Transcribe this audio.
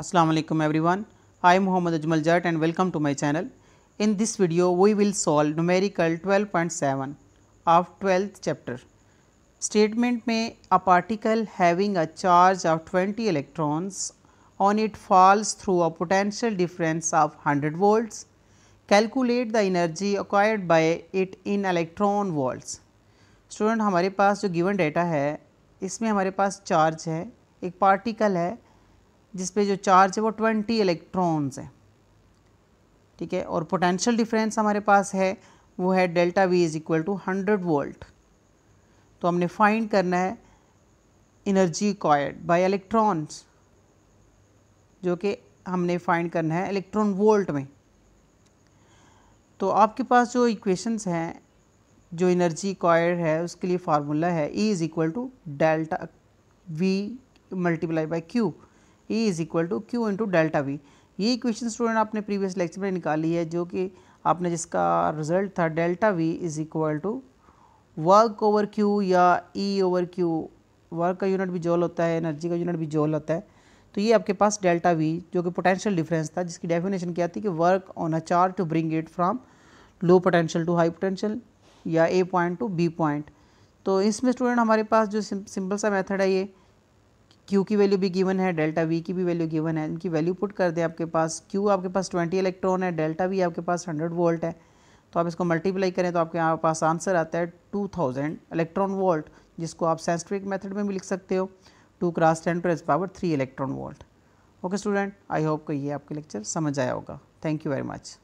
Assalamualaikum everyone. I am Mohammad Ajmal Jatt and welcome to my channel. In this video we will solve numerical 12.7 of 12th chapter. Statement में a particle having a charge of 20 electrons on it falls through a potential difference of 100 volts. Calculate the energy acquired by it in electron volts. Student, हमारे पास जो given data है इसमें हमारे पास charge है एक particle है जिस पे जो चार्ज है वो ट्वेंटी इलेक्ट्रॉन्स है ठीक है और पोटेंशियल डिफरेंस हमारे पास है वो है delta V is equal to hundred volt तो हमने फाइंड करना है इनर्जी कॉयड बाय इलेक्ट्रॉन्स जो कि हमने फाइंड करना है इलेक्ट्रॉन वोल्ट में तो आपके पास जो इक्वेशंस हैं जो इनर्जी कॉयड है उसके लिए फार्मूला है E is equal to delta V multiply by Q E is equal to Q into delta V ये इक्वेशन स्टूडेंट आपने प्रीवियस लेक्चर में निकाली है जो कि आपने जिसका रिजल्ट था delta V is equal to work over Q या ई ओवर क्यू वर्क का यूनिट भी जोल होता है एनर्जी का यूनिट भी जोल होता है तो ये आपके पास डेल्टा वी जो कि पोटेंशियल डिफरेंस था जिसकी डेफिनेशन क्या थी कि work on a charge to bring it from low potential to high potential या A point to B point तो इसमें स्टूडेंट हमारे पास जो सिंपल सा मेथड है ये क्यू की वैल्यू भी गिवन है डेल्टा वी की भी वैल्यू गिवन है इनकी वैल्यू पुट कर दें आपके पास क्यू आपके पास ट्वेंटी इलेक्ट्रॉन है डेल्टा वी आपके पास हंड्रेड वोल्ट है तो आप इसको मल्टीप्लाई करें तो आपके यहाँ पास आंसर आता है टू थाउजेंड इलेक्ट्रॉन वोल्ट जिसको आप सेंसट्रिक मेथड में भी लिख सकते हो two cross ten to as power three electron volt okay student I hope कि ये आपके लेक्चर समझ आया होगा थैंक यू वेरी मच